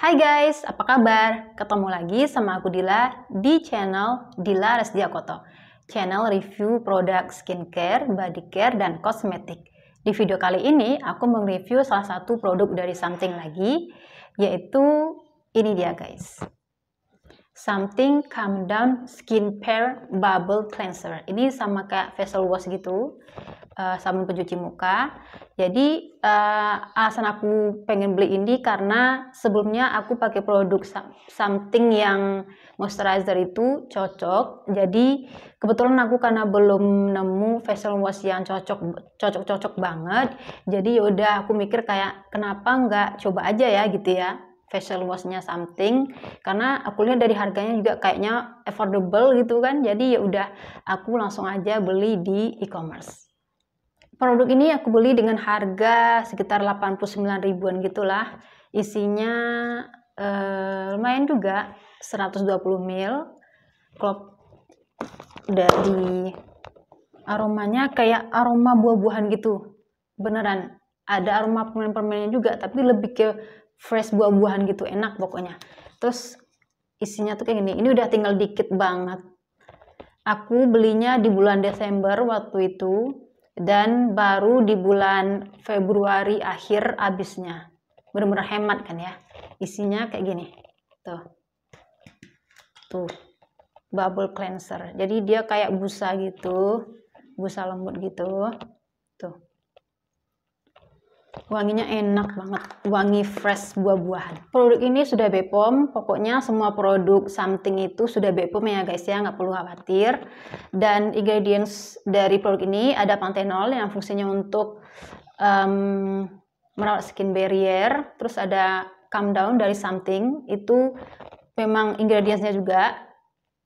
Hai guys, apa kabar? Ketemu lagi sama aku Dila di channel Dila Resdiakoto, Channel review produk skincare, body care, dan kosmetik. Di video kali ini aku mereview salah satu produk dari Something lagi, yaitu ini dia guys. Something Calm Down Skin Pair Bubble Cleanser. Ini sama kayak facial wash gitu uh, sabun pencuci muka. Jadi uh, alasan aku pengen beli ini karena sebelumnya aku pakai produk something yang moisturizer itu cocok. Jadi kebetulan aku karena belum nemu facial wash yang cocok cocok cocok banget. Jadi yaudah aku mikir kayak kenapa nggak coba aja ya gitu ya facial washnya something karena aku lihat dari harganya juga kayaknya affordable gitu kan jadi ya udah aku langsung aja beli di e-commerce produk ini aku beli dengan harga sekitar 89 ribuan gitulah isinya eh, lumayan juga 120 ml kalau dari aromanya kayak aroma buah-buahan gitu beneran ada aroma permen-permennya juga tapi lebih ke fresh buah-buahan gitu enak pokoknya terus isinya tuh kayak gini ini udah tinggal dikit banget aku belinya di bulan Desember waktu itu dan baru di bulan Februari akhir abisnya, Bener-bener hemat kan ya. Isinya kayak gini. Tuh. Tuh. Bubble cleanser. Jadi dia kayak busa gitu. Busa lembut gitu wanginya enak banget wangi fresh buah-buahan produk ini sudah Bepom pokoknya semua produk something itu sudah Bepom ya guys ya nggak perlu khawatir dan ingredients dari produk ini ada pantenol yang fungsinya untuk um, merawat skin barrier terus ada calm down dari something itu memang ingredientsnya juga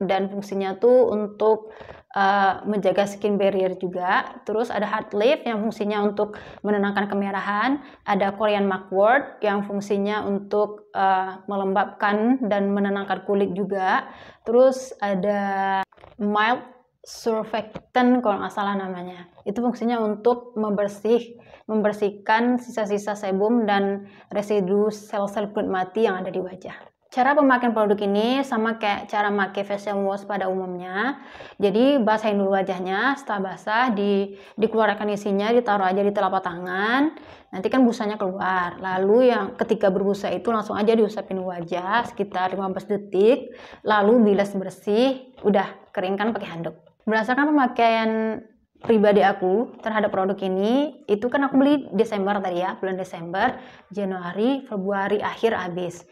dan fungsinya tuh untuk uh, menjaga skin barrier juga. Terus ada hard lift yang fungsinya untuk menenangkan kemerahan. Ada Korean Mac Word yang fungsinya untuk uh, melembabkan dan menenangkan kulit juga. Terus ada mild surfactant kalau nggak salah namanya. Itu fungsinya untuk membersih, membersihkan sisa-sisa sebum dan residu sel-sel kulit mati yang ada di wajah. Cara pemakaian produk ini sama kayak cara make facial wash pada umumnya. Jadi basahin dulu wajahnya, setelah basah di, dikeluarkan isinya, ditaruh aja di telapak tangan. Nanti kan busanya keluar. Lalu yang ketika berbusa itu langsung aja diusapin wajah sekitar 15 detik. Lalu bilas bersih, udah keringkan pakai handuk. Berdasarkan pemakaian pribadi aku terhadap produk ini itu kan aku beli Desember tadi ya bulan Desember Januari Februari akhir habis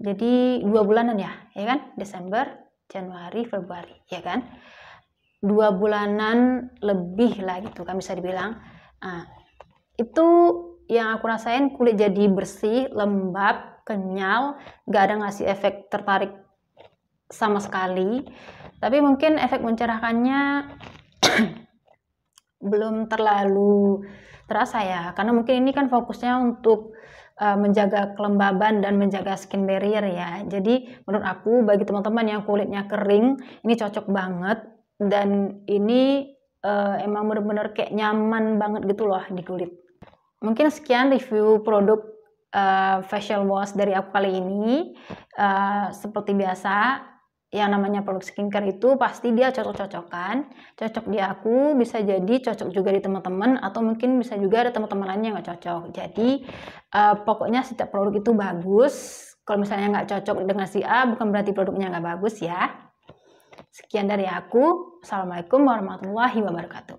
jadi dua bulanan ya ya kan Desember Januari Februari ya kan dua bulanan lebih lah gitu kan bisa dibilang nah, itu yang aku rasain kulit jadi bersih lembab kenyal gak ada ngasih efek tertarik sama sekali tapi mungkin efek mencerahkannya belum terlalu terasa ya karena mungkin ini kan fokusnya untuk uh, menjaga kelembaban dan menjaga skin barrier ya. Jadi menurut aku bagi teman-teman yang kulitnya kering ini cocok banget dan ini uh, emang bener-bener kayak nyaman banget gitu loh di kulit. Mungkin sekian review produk uh, facial wash dari aku kali ini. Uh, seperti biasa yang namanya produk skincare itu pasti dia cocok-cocokan cocok di aku bisa jadi cocok juga di teman-teman atau mungkin bisa juga ada teman-teman lain yang nggak cocok jadi uh, pokoknya setiap produk itu bagus kalau misalnya nggak cocok dengan si A bukan berarti produknya nggak bagus ya sekian dari aku assalamualaikum warahmatullahi wabarakatuh